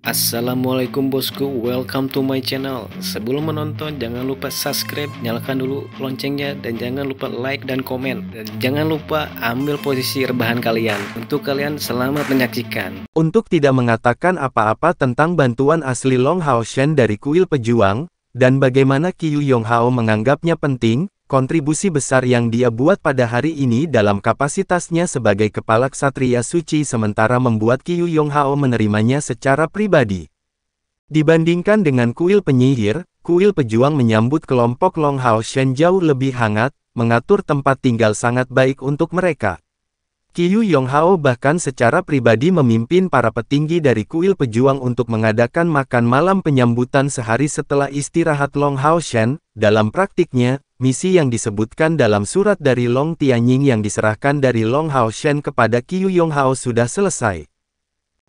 Assalamualaikum bosku, welcome to my channel Sebelum menonton jangan lupa subscribe, nyalakan dulu loncengnya Dan jangan lupa like dan komen Dan jangan lupa ambil posisi rebahan kalian Untuk kalian selamat menyaksikan Untuk tidak mengatakan apa-apa tentang bantuan asli Long Hao Shen dari kuil pejuang Dan bagaimana Qiu Hao menganggapnya penting Kontribusi besar yang dia buat pada hari ini dalam kapasitasnya sebagai kepala ksatria suci sementara membuat Yong Hao menerimanya secara pribadi. Dibandingkan dengan kuil penyihir, kuil pejuang menyambut kelompok Long Hao Shen jauh lebih hangat, mengatur tempat tinggal sangat baik untuk mereka. Yong Hao bahkan secara pribadi memimpin para petinggi dari kuil pejuang untuk mengadakan makan malam penyambutan sehari setelah istirahat Long Hao Shen, dalam praktiknya, misi yang disebutkan dalam surat dari Long Tianying yang diserahkan dari Long Hao Shen kepada Qiu Hao sudah selesai.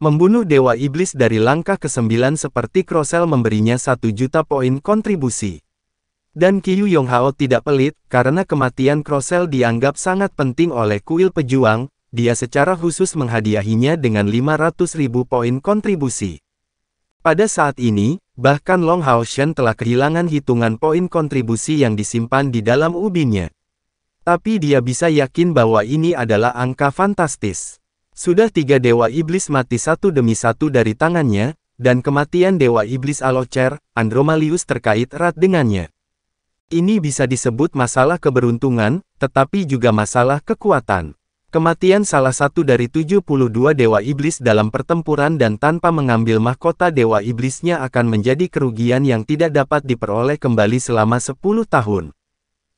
Membunuh Dewa Iblis dari langkah ke-9 seperti Krosel memberinya satu juta poin kontribusi. Dan Qiu Hao tidak pelit, karena kematian Krosel dianggap sangat penting oleh kuil pejuang, dia secara khusus menghadiahinya dengan 500 ribu poin kontribusi. Pada saat ini, bahkan Long Haoshen telah kehilangan hitungan poin kontribusi yang disimpan di dalam ubinnya. Tapi dia bisa yakin bahwa ini adalah angka fantastis. Sudah tiga dewa iblis mati satu demi satu dari tangannya, dan kematian dewa iblis Alocer, Andromalius terkait erat dengannya. Ini bisa disebut masalah keberuntungan, tetapi juga masalah kekuatan. Kematian salah satu dari 72 Dewa Iblis dalam pertempuran dan tanpa mengambil mahkota Dewa Iblisnya akan menjadi kerugian yang tidak dapat diperoleh kembali selama 10 tahun.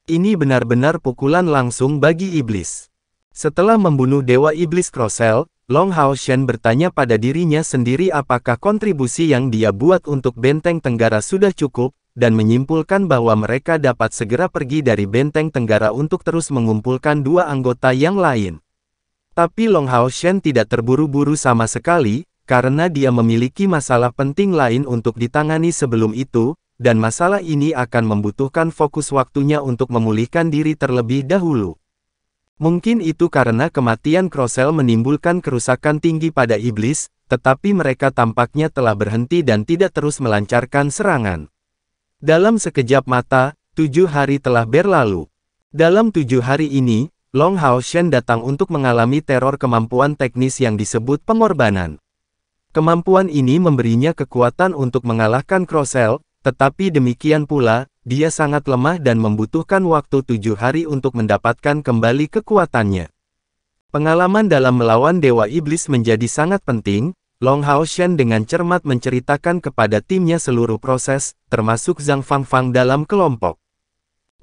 Ini benar-benar pukulan langsung bagi Iblis. Setelah membunuh Dewa Iblis Krosel, Long Hao Shen bertanya pada dirinya sendiri apakah kontribusi yang dia buat untuk Benteng Tenggara sudah cukup, dan menyimpulkan bahwa mereka dapat segera pergi dari Benteng Tenggara untuk terus mengumpulkan dua anggota yang lain. Tapi Long Hao Shen tidak terburu-buru sama sekali, karena dia memiliki masalah penting lain untuk ditangani sebelum itu, dan masalah ini akan membutuhkan fokus waktunya untuk memulihkan diri terlebih dahulu. Mungkin itu karena kematian Krosel menimbulkan kerusakan tinggi pada iblis, tetapi mereka tampaknya telah berhenti dan tidak terus melancarkan serangan. Dalam sekejap mata, tujuh hari telah berlalu. Dalam tujuh hari ini, Long Hao Shen datang untuk mengalami teror kemampuan teknis yang disebut pengorbanan. Kemampuan ini memberinya kekuatan untuk mengalahkan Krosel, tetapi demikian pula, dia sangat lemah dan membutuhkan waktu tujuh hari untuk mendapatkan kembali kekuatannya. Pengalaman dalam melawan Dewa Iblis menjadi sangat penting, Long Hao Shen dengan cermat menceritakan kepada timnya seluruh proses, termasuk Zhang Fangfang dalam kelompok.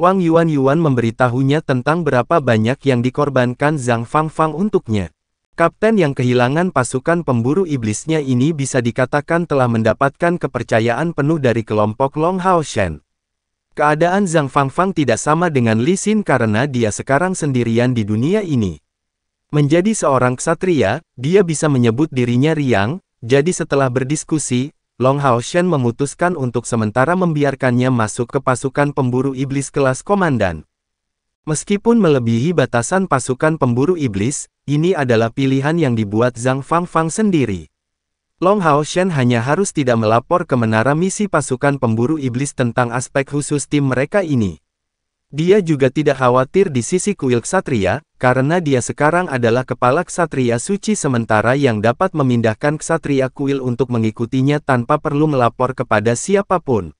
Wang Yuan Yuan memberitahunya tentang berapa banyak yang dikorbankan Zhang Fangfang untuknya. Kapten yang kehilangan pasukan pemburu iblisnya ini bisa dikatakan telah mendapatkan kepercayaan penuh dari kelompok Long Hao Shen. Keadaan Zhang Fangfang tidak sama dengan Li Xin karena dia sekarang sendirian di dunia ini. Menjadi seorang ksatria, dia bisa menyebut dirinya Riang, jadi setelah berdiskusi, Long Hao Shen memutuskan untuk sementara membiarkannya masuk ke pasukan pemburu iblis kelas komandan. Meskipun melebihi batasan pasukan pemburu iblis, ini adalah pilihan yang dibuat Zhang Fangfang sendiri. Long Hao Shen hanya harus tidak melapor ke menara misi pasukan pemburu iblis tentang aspek khusus tim mereka ini. Dia juga tidak khawatir di sisi kuil ksatria, karena dia sekarang adalah kepala ksatria suci sementara yang dapat memindahkan ksatria kuil untuk mengikutinya tanpa perlu melapor kepada siapapun.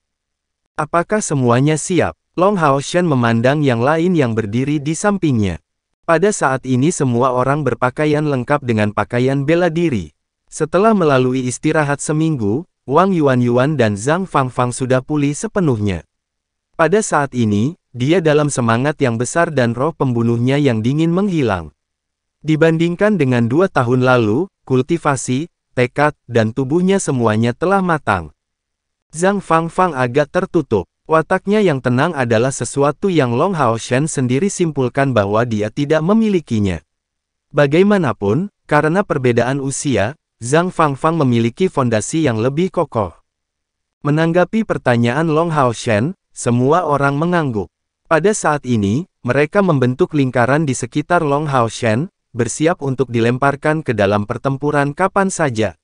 Apakah semuanya siap? Long Hao Shen memandang yang lain yang berdiri di sampingnya. Pada saat ini semua orang berpakaian lengkap dengan pakaian bela diri. Setelah melalui istirahat seminggu, Wang Yuan-Yuan dan Zhang Fang Fang sudah pulih sepenuhnya. Pada saat ini, dia dalam semangat yang besar dan roh pembunuhnya yang dingin menghilang. Dibandingkan dengan dua tahun lalu, kultivasi, tekad, dan tubuhnya semuanya telah matang. Zhang Fang Fang agak tertutup. Wataknya yang tenang adalah sesuatu yang Long Hao Shen sendiri simpulkan bahwa dia tidak memilikinya. Bagaimanapun, karena perbedaan usia, Zhang Fangfang memiliki fondasi yang lebih kokoh. Menanggapi pertanyaan Long Hao Shen, semua orang mengangguk. Pada saat ini, mereka membentuk lingkaran di sekitar Long Hao Shen, bersiap untuk dilemparkan ke dalam pertempuran kapan saja.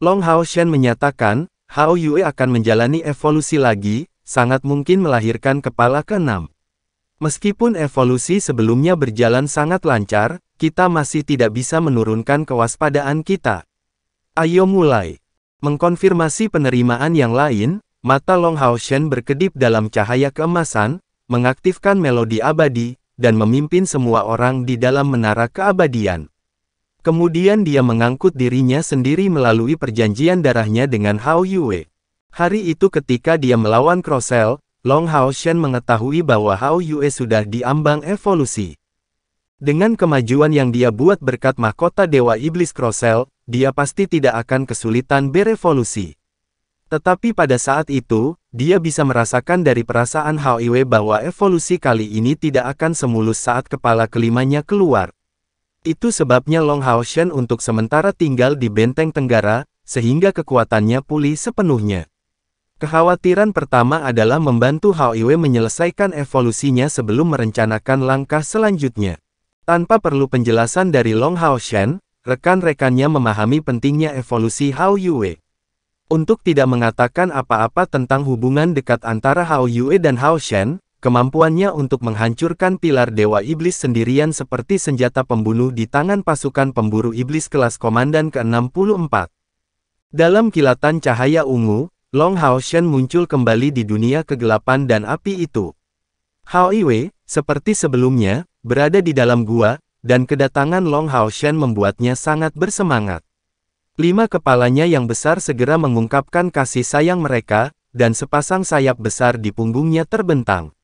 Long Hao Shen menyatakan, Hao Yue akan menjalani evolusi lagi, sangat mungkin melahirkan kepala keenam. Meskipun evolusi sebelumnya berjalan sangat lancar, kita masih tidak bisa menurunkan kewaspadaan kita. Ayo mulai. Mengkonfirmasi penerimaan yang lain, mata Long Hao Shen berkedip dalam cahaya keemasan, mengaktifkan melodi abadi, dan memimpin semua orang di dalam menara keabadian. Kemudian dia mengangkut dirinya sendiri melalui perjanjian darahnya dengan Hao Yue. Hari itu ketika dia melawan Crossel, Long Hao Shen mengetahui bahwa Hao Yue sudah diambang evolusi. Dengan kemajuan yang dia buat berkat mahkota Dewa Iblis Crossel dia pasti tidak akan kesulitan berevolusi. Tetapi pada saat itu, dia bisa merasakan dari perasaan Haoiwe bahwa evolusi kali ini tidak akan semulus saat kepala kelimanya keluar. Itu sebabnya Long Haoshen untuk sementara tinggal di benteng tenggara, sehingga kekuatannya pulih sepenuhnya. Kekhawatiran pertama adalah membantu Haoiwe menyelesaikan evolusinya sebelum merencanakan langkah selanjutnya. Tanpa perlu penjelasan dari Long Haoshen, rekan-rekannya memahami pentingnya evolusi Hao Yue. Untuk tidak mengatakan apa-apa tentang hubungan dekat antara Hao Yue dan Hao Shen, kemampuannya untuk menghancurkan pilar Dewa Iblis sendirian seperti senjata pembunuh di tangan pasukan pemburu iblis kelas Komandan ke-64. Dalam kilatan cahaya ungu, Long Hao Shen muncul kembali di dunia kegelapan dan api itu. Hao Yue, seperti sebelumnya, berada di dalam gua, dan kedatangan Long Hao Shen membuatnya sangat bersemangat. Lima kepalanya yang besar segera mengungkapkan kasih sayang mereka, dan sepasang sayap besar di punggungnya terbentang.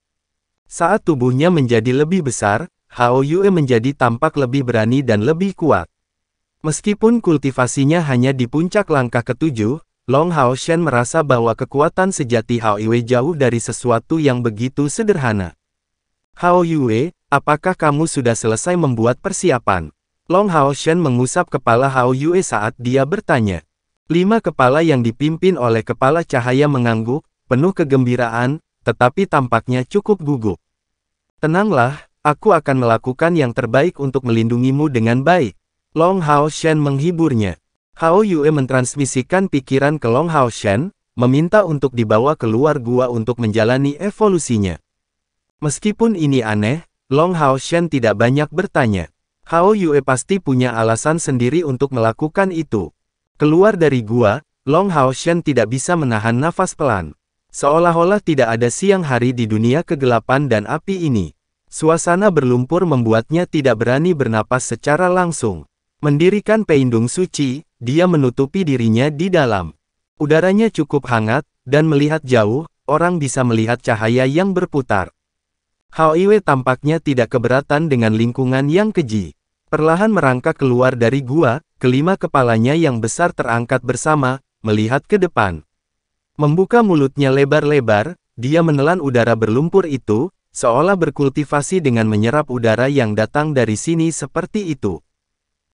Saat tubuhnya menjadi lebih besar, Hao Yue menjadi tampak lebih berani dan lebih kuat. Meskipun kultivasinya hanya di puncak langkah ketujuh, Long Hao Shen merasa bahwa kekuatan sejati Hao Yue jauh dari sesuatu yang begitu sederhana. Hao Yue, Apakah kamu sudah selesai membuat persiapan? Long Hao Shen mengusap kepala Hao Yue saat dia bertanya. Lima kepala yang dipimpin oleh kepala cahaya mengangguk, penuh kegembiraan, tetapi tampaknya cukup gugup. Tenanglah, aku akan melakukan yang terbaik untuk melindungimu dengan baik. Long Hao Shen menghiburnya. Hao Yue mentransmisikan pikiran ke Long Hao Shen, meminta untuk dibawa keluar gua untuk menjalani evolusinya. Meskipun ini aneh, Long Hao Shen tidak banyak bertanya. Hao Yue pasti punya alasan sendiri untuk melakukan itu. Keluar dari gua, Long Hao Shen tidak bisa menahan nafas pelan. Seolah-olah tidak ada siang hari di dunia kegelapan dan api ini. Suasana berlumpur membuatnya tidak berani bernapas secara langsung. Mendirikan peindung suci, dia menutupi dirinya di dalam. Udaranya cukup hangat, dan melihat jauh, orang bisa melihat cahaya yang berputar. Hao Iwe tampaknya tidak keberatan dengan lingkungan yang keji. Perlahan merangkak keluar dari gua, kelima kepalanya yang besar terangkat bersama, melihat ke depan. Membuka mulutnya lebar-lebar, dia menelan udara berlumpur itu, seolah berkultivasi dengan menyerap udara yang datang dari sini seperti itu.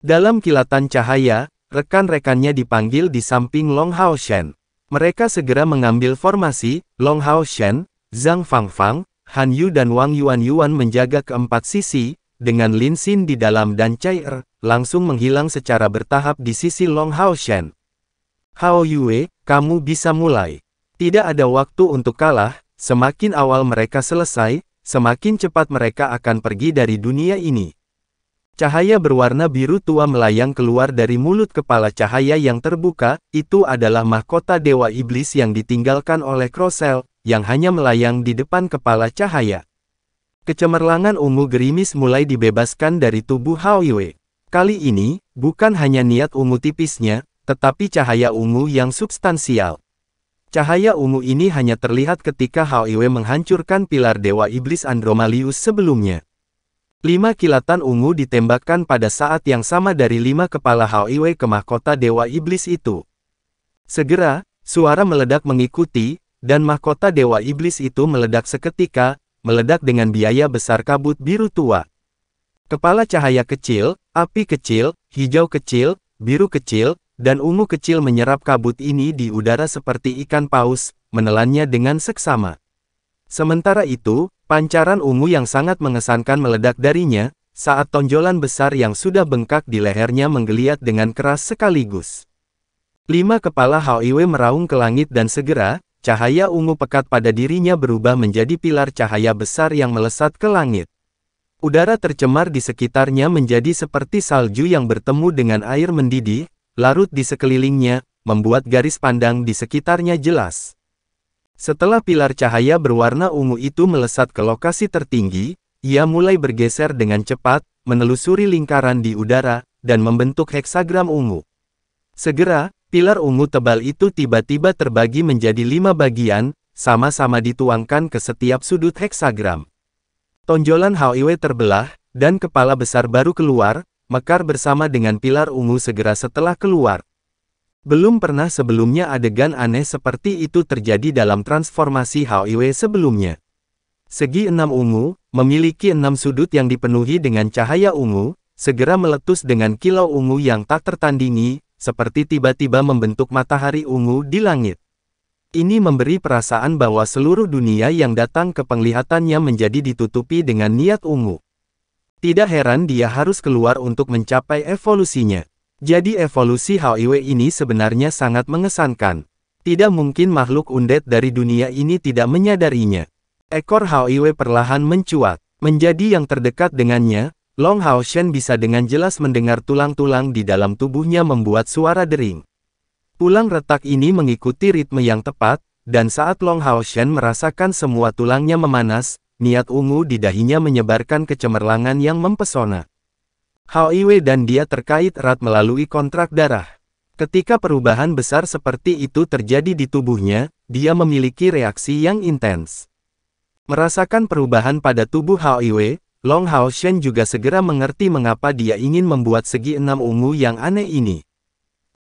Dalam kilatan cahaya, rekan-rekannya dipanggil di samping Long Hao Shen. Mereka segera mengambil formasi, Long Hao Shen, Zhang Fangfang, Han Yu dan Wang Yuan Yuan menjaga keempat sisi, dengan Lin Xin di dalam dan Chai Er, langsung menghilang secara bertahap di sisi Long Hao Shen. Hao Yue, kamu bisa mulai. Tidak ada waktu untuk kalah, semakin awal mereka selesai, semakin cepat mereka akan pergi dari dunia ini. Cahaya berwarna biru tua melayang keluar dari mulut kepala cahaya yang terbuka, itu adalah mahkota Dewa Iblis yang ditinggalkan oleh Krosel, yang hanya melayang di depan kepala cahaya. Kecemerlangan ungu gerimis mulai dibebaskan dari tubuh Yue. Kali ini, bukan hanya niat ungu tipisnya, tetapi cahaya ungu yang substansial. Cahaya ungu ini hanya terlihat ketika Yue menghancurkan pilar Dewa Iblis Andromalius sebelumnya. Lima kilatan ungu ditembakkan pada saat yang sama dari lima kepala Haiwei ke mahkota Dewa Iblis itu. Segera, suara meledak mengikuti, dan mahkota Dewa Iblis itu meledak seketika, meledak dengan biaya besar kabut biru tua. Kepala cahaya kecil, api kecil, hijau kecil, biru kecil, dan ungu kecil menyerap kabut ini di udara seperti ikan paus, menelannya dengan seksama. Sementara itu, Pancaran ungu yang sangat mengesankan meledak darinya, saat tonjolan besar yang sudah bengkak di lehernya menggeliat dengan keras sekaligus. Lima kepala Iwe meraung ke langit dan segera, cahaya ungu pekat pada dirinya berubah menjadi pilar cahaya besar yang melesat ke langit. Udara tercemar di sekitarnya menjadi seperti salju yang bertemu dengan air mendidih, larut di sekelilingnya, membuat garis pandang di sekitarnya jelas. Setelah pilar cahaya berwarna ungu itu melesat ke lokasi tertinggi, ia mulai bergeser dengan cepat, menelusuri lingkaran di udara, dan membentuk heksagram ungu. Segera, pilar ungu tebal itu tiba-tiba terbagi menjadi lima bagian, sama-sama dituangkan ke setiap sudut heksagram. Tonjolan Haoiwe terbelah, dan kepala besar baru keluar, mekar bersama dengan pilar ungu segera setelah keluar. Belum pernah sebelumnya adegan aneh seperti itu terjadi dalam transformasi HIW sebelumnya. Segi enam ungu, memiliki enam sudut yang dipenuhi dengan cahaya ungu, segera meletus dengan kilau ungu yang tak tertandingi, seperti tiba-tiba membentuk matahari ungu di langit. Ini memberi perasaan bahwa seluruh dunia yang datang ke penglihatannya menjadi ditutupi dengan niat ungu. Tidak heran dia harus keluar untuk mencapai evolusinya. Jadi evolusi HIW ini sebenarnya sangat mengesankan. Tidak mungkin makhluk undet dari dunia ini tidak menyadarinya. Ekor HIW perlahan mencuat, menjadi yang terdekat dengannya, Long Hao Shen bisa dengan jelas mendengar tulang-tulang di dalam tubuhnya membuat suara dering. Tulang retak ini mengikuti ritme yang tepat, dan saat Long Hao Shen merasakan semua tulangnya memanas, niat ungu di dahinya menyebarkan kecemerlangan yang mempesona. Haoiwe dan dia terkait erat melalui kontrak darah. Ketika perubahan besar seperti itu terjadi di tubuhnya, dia memiliki reaksi yang intens. Merasakan perubahan pada tubuh Haoiwe, Long Hao Shen juga segera mengerti mengapa dia ingin membuat segi enam ungu yang aneh ini.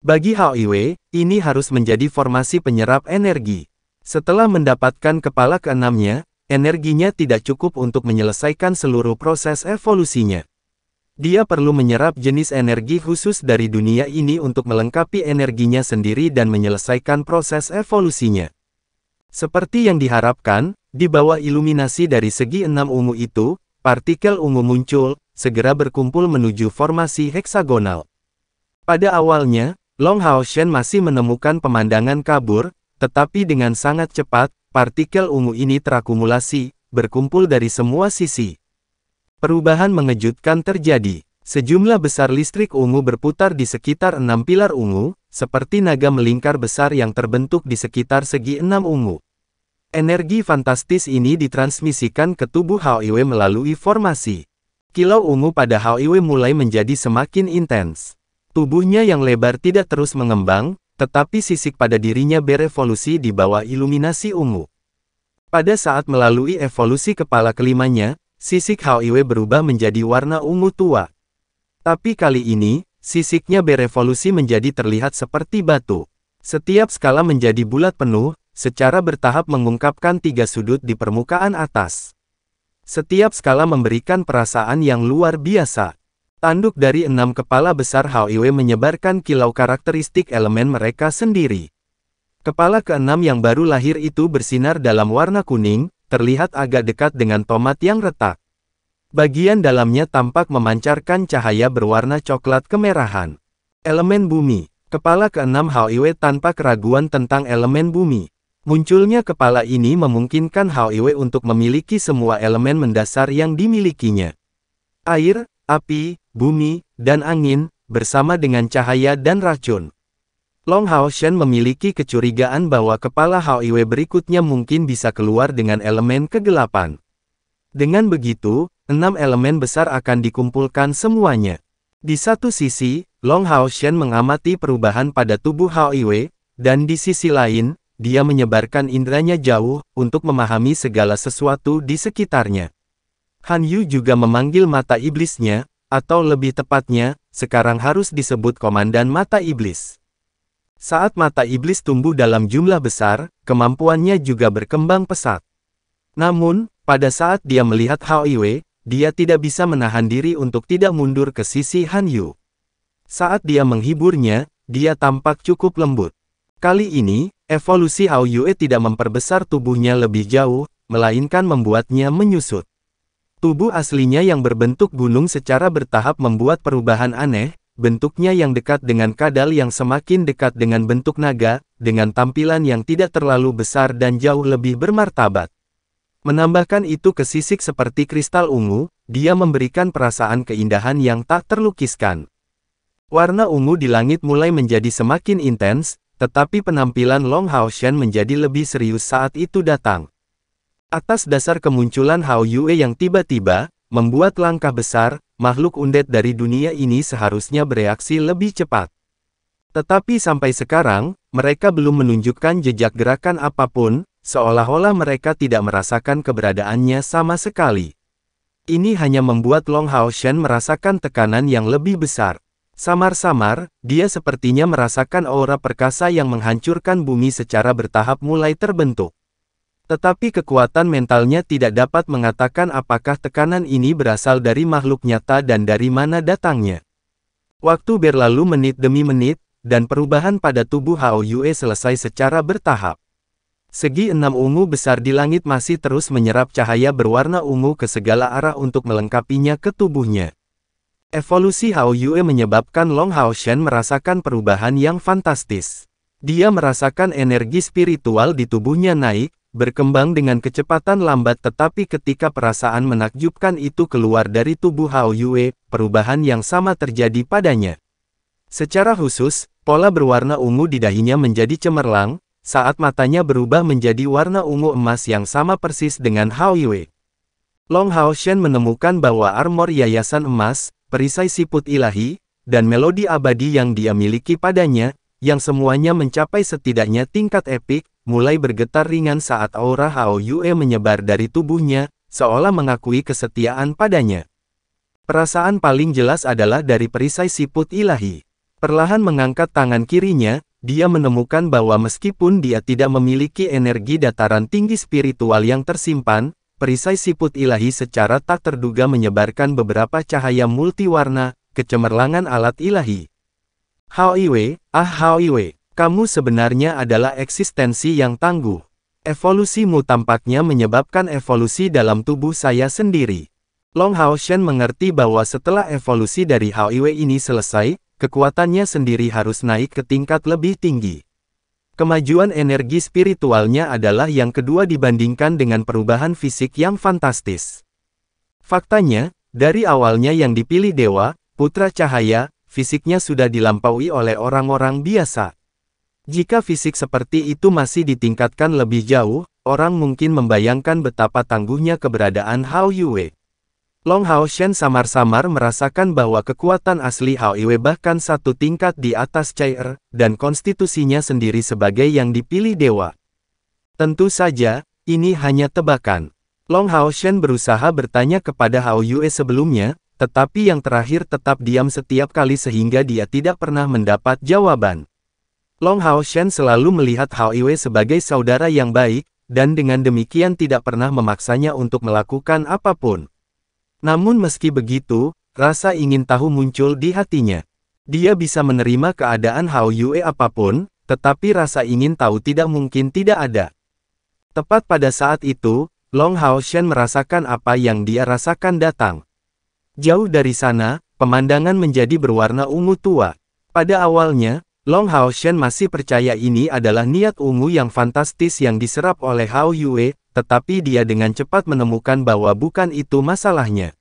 Bagi Haoiwe, ini harus menjadi formasi penyerap energi. Setelah mendapatkan kepala keenamnya, energinya tidak cukup untuk menyelesaikan seluruh proses evolusinya. Dia perlu menyerap jenis energi khusus dari dunia ini untuk melengkapi energinya sendiri dan menyelesaikan proses evolusinya. Seperti yang diharapkan, di bawah iluminasi dari segi enam ungu itu, partikel ungu muncul, segera berkumpul menuju formasi heksagonal. Pada awalnya, Long Hao Shen masih menemukan pemandangan kabur, tetapi dengan sangat cepat, partikel ungu ini terakumulasi, berkumpul dari semua sisi. Perubahan mengejutkan terjadi. Sejumlah besar listrik ungu berputar di sekitar enam pilar ungu, seperti naga melingkar besar yang terbentuk di sekitar segi enam ungu. Energi fantastis ini ditransmisikan ke tubuh Iwe melalui formasi. Kilau ungu pada Iwe mulai menjadi semakin intens. Tubuhnya yang lebar tidak terus mengembang, tetapi sisik pada dirinya berevolusi di bawah iluminasi ungu. Pada saat melalui evolusi kepala kelimanya, Sisik Hao Iwe berubah menjadi warna ungu tua. Tapi kali ini, sisiknya berevolusi menjadi terlihat seperti batu. Setiap skala menjadi bulat penuh, secara bertahap mengungkapkan tiga sudut di permukaan atas. Setiap skala memberikan perasaan yang luar biasa. Tanduk dari enam kepala besar Hao Iwe menyebarkan kilau karakteristik elemen mereka sendiri. Kepala keenam yang baru lahir itu bersinar dalam warna kuning, terlihat agak dekat dengan tomat yang retak. Bagian dalamnya tampak memancarkan cahaya berwarna coklat kemerahan. Elemen bumi, kepala keenam Haoiwe tanpa keraguan tentang elemen bumi. Munculnya kepala ini memungkinkan Haoiwe untuk memiliki semua elemen mendasar yang dimilikinya. Air, api, bumi, dan angin, bersama dengan cahaya dan racun. Long Hao Shen memiliki kecurigaan bahwa kepala Hao Iwe berikutnya mungkin bisa keluar dengan elemen kegelapan. Dengan begitu, enam elemen besar akan dikumpulkan semuanya. Di satu sisi, Long Hao Shen mengamati perubahan pada tubuh Hao Iwe, dan di sisi lain, dia menyebarkan indranya jauh untuk memahami segala sesuatu di sekitarnya. Han Yu juga memanggil mata iblisnya, atau lebih tepatnya, sekarang harus disebut komandan mata iblis. Saat mata iblis tumbuh dalam jumlah besar, kemampuannya juga berkembang pesat. Namun, pada saat dia melihat Hao Yue, dia tidak bisa menahan diri untuk tidak mundur ke sisi Han Yu. Saat dia menghiburnya, dia tampak cukup lembut. Kali ini, evolusi Hao Yue tidak memperbesar tubuhnya lebih jauh, melainkan membuatnya menyusut. Tubuh aslinya yang berbentuk gunung secara bertahap membuat perubahan aneh, bentuknya yang dekat dengan kadal yang semakin dekat dengan bentuk naga, dengan tampilan yang tidak terlalu besar dan jauh lebih bermartabat. Menambahkan itu ke sisik seperti kristal ungu, dia memberikan perasaan keindahan yang tak terlukiskan. Warna ungu di langit mulai menjadi semakin intens, tetapi penampilan Long Hao Shen menjadi lebih serius saat itu datang. Atas dasar kemunculan Hao Yue yang tiba-tiba, membuat langkah besar, makhluk undet dari dunia ini seharusnya bereaksi lebih cepat. Tetapi sampai sekarang, mereka belum menunjukkan jejak gerakan apapun, seolah-olah mereka tidak merasakan keberadaannya sama sekali. Ini hanya membuat Long Shen merasakan tekanan yang lebih besar. Samar-samar, dia sepertinya merasakan aura perkasa yang menghancurkan bumi secara bertahap mulai terbentuk. Tetapi kekuatan mentalnya tidak dapat mengatakan apakah tekanan ini berasal dari makhluk nyata dan dari mana datangnya. Waktu berlalu menit demi menit, dan perubahan pada tubuh Haoyue selesai secara bertahap. Segi enam ungu besar di langit masih terus menyerap cahaya berwarna ungu ke segala arah untuk melengkapinya ke tubuhnya. Evolusi Hao Yue menyebabkan Long Hao Shen merasakan perubahan yang fantastis. Dia merasakan energi spiritual di tubuhnya naik, berkembang dengan kecepatan lambat tetapi ketika perasaan menakjubkan itu keluar dari tubuh Hao Yue, perubahan yang sama terjadi padanya. Secara khusus, pola berwarna ungu di dahinya menjadi cemerlang, saat matanya berubah menjadi warna ungu emas yang sama persis dengan Hao Yue. Long Hao Shen menemukan bahwa armor yayasan emas, perisai siput ilahi, dan melodi abadi yang dia miliki padanya, yang semuanya mencapai setidaknya tingkat epik, mulai bergetar ringan saat aura Hao Yue menyebar dari tubuhnya, seolah mengakui kesetiaan padanya. Perasaan paling jelas adalah dari perisai siput ilahi. Perlahan mengangkat tangan kirinya, dia menemukan bahwa meskipun dia tidak memiliki energi dataran tinggi spiritual yang tersimpan, perisai siput ilahi secara tak terduga menyebarkan beberapa cahaya multiwarna, kecemerlangan alat ilahi. Hao Iwe, ah Hao Iwe. Kamu sebenarnya adalah eksistensi yang tangguh. Evolusimu tampaknya menyebabkan evolusi dalam tubuh saya sendiri. Long Hao Shen mengerti bahwa setelah evolusi dari Hao Yue ini selesai, kekuatannya sendiri harus naik ke tingkat lebih tinggi. Kemajuan energi spiritualnya adalah yang kedua dibandingkan dengan perubahan fisik yang fantastis. Faktanya, dari awalnya yang dipilih dewa, putra cahaya, fisiknya sudah dilampaui oleh orang-orang biasa. Jika fisik seperti itu masih ditingkatkan lebih jauh, orang mungkin membayangkan betapa tangguhnya keberadaan Hao Yue. Long Hao Shen samar-samar merasakan bahwa kekuatan asli Hao Yue bahkan satu tingkat di atas cair, er, dan konstitusinya sendiri sebagai yang dipilih dewa. Tentu saja, ini hanya tebakan. Long Hao Shen berusaha bertanya kepada Hao Yue sebelumnya, tetapi yang terakhir tetap diam setiap kali sehingga dia tidak pernah mendapat jawaban. Long Hao Shen selalu melihat Hao Iwe sebagai saudara yang baik, dan dengan demikian tidak pernah memaksanya untuk melakukan apapun. Namun meski begitu, rasa ingin tahu muncul di hatinya. Dia bisa menerima keadaan Hao Yue apapun, tetapi rasa ingin tahu tidak mungkin tidak ada. Tepat pada saat itu, Long Hao Shen merasakan apa yang dia rasakan datang. Jauh dari sana, pemandangan menjadi berwarna ungu tua. Pada awalnya, Long Hao Shen masih percaya ini adalah niat ungu yang fantastis yang diserap oleh Hao Yue, tetapi dia dengan cepat menemukan bahwa bukan itu masalahnya.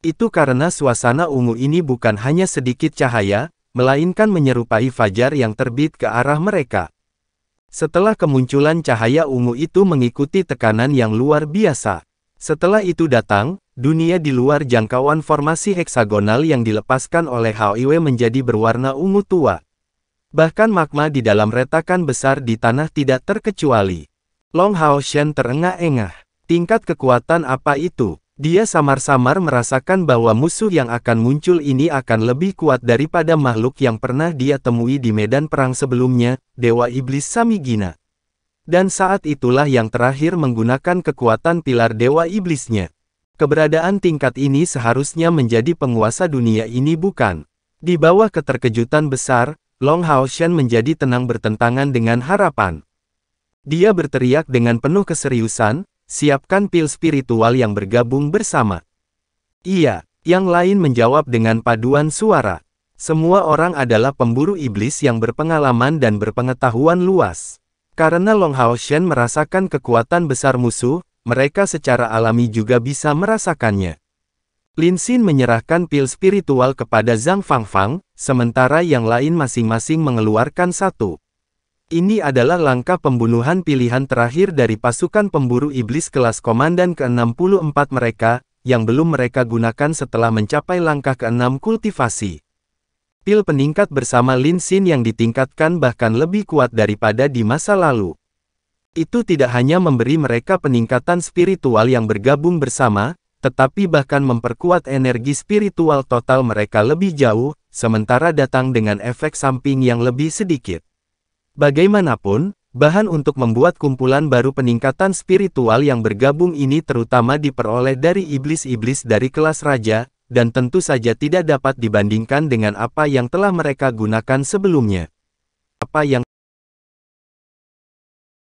Itu karena suasana ungu ini bukan hanya sedikit cahaya, melainkan menyerupai fajar yang terbit ke arah mereka. Setelah kemunculan cahaya ungu itu mengikuti tekanan yang luar biasa. Setelah itu datang, dunia di luar jangkauan formasi heksagonal yang dilepaskan oleh Hao Yue menjadi berwarna ungu tua. Bahkan magma di dalam retakan besar di tanah tidak terkecuali. Long Hao Shen terengah-engah. Tingkat kekuatan apa itu? Dia samar-samar merasakan bahwa musuh yang akan muncul ini akan lebih kuat daripada makhluk yang pernah dia temui di medan perang sebelumnya, Dewa Iblis Samigina. Dan saat itulah yang terakhir menggunakan kekuatan pilar Dewa Iblisnya. Keberadaan tingkat ini seharusnya menjadi penguasa dunia ini bukan. Di bawah keterkejutan besar, Long Hao Shen menjadi tenang bertentangan dengan harapan. Dia berteriak dengan penuh keseriusan, siapkan pil spiritual yang bergabung bersama. Iya, yang lain menjawab dengan paduan suara. Semua orang adalah pemburu iblis yang berpengalaman dan berpengetahuan luas. Karena Long Hao Shen merasakan kekuatan besar musuh, mereka secara alami juga bisa merasakannya. Lin Xin menyerahkan pil spiritual kepada Zhang Fangfang, sementara yang lain masing-masing mengeluarkan satu. Ini adalah langkah pembunuhan pilihan terakhir dari pasukan pemburu iblis kelas komandan ke-64 mereka, yang belum mereka gunakan setelah mencapai langkah ke-6 kultivasi. Pil peningkat bersama Lin Xin yang ditingkatkan bahkan lebih kuat daripada di masa lalu. Itu tidak hanya memberi mereka peningkatan spiritual yang bergabung bersama, tetapi bahkan memperkuat energi spiritual total mereka lebih jauh, sementara datang dengan efek samping yang lebih sedikit. Bagaimanapun, bahan untuk membuat kumpulan baru peningkatan spiritual yang bergabung ini terutama diperoleh dari iblis-iblis dari kelas raja, dan tentu saja tidak dapat dibandingkan dengan apa yang telah mereka gunakan sebelumnya. Apa yang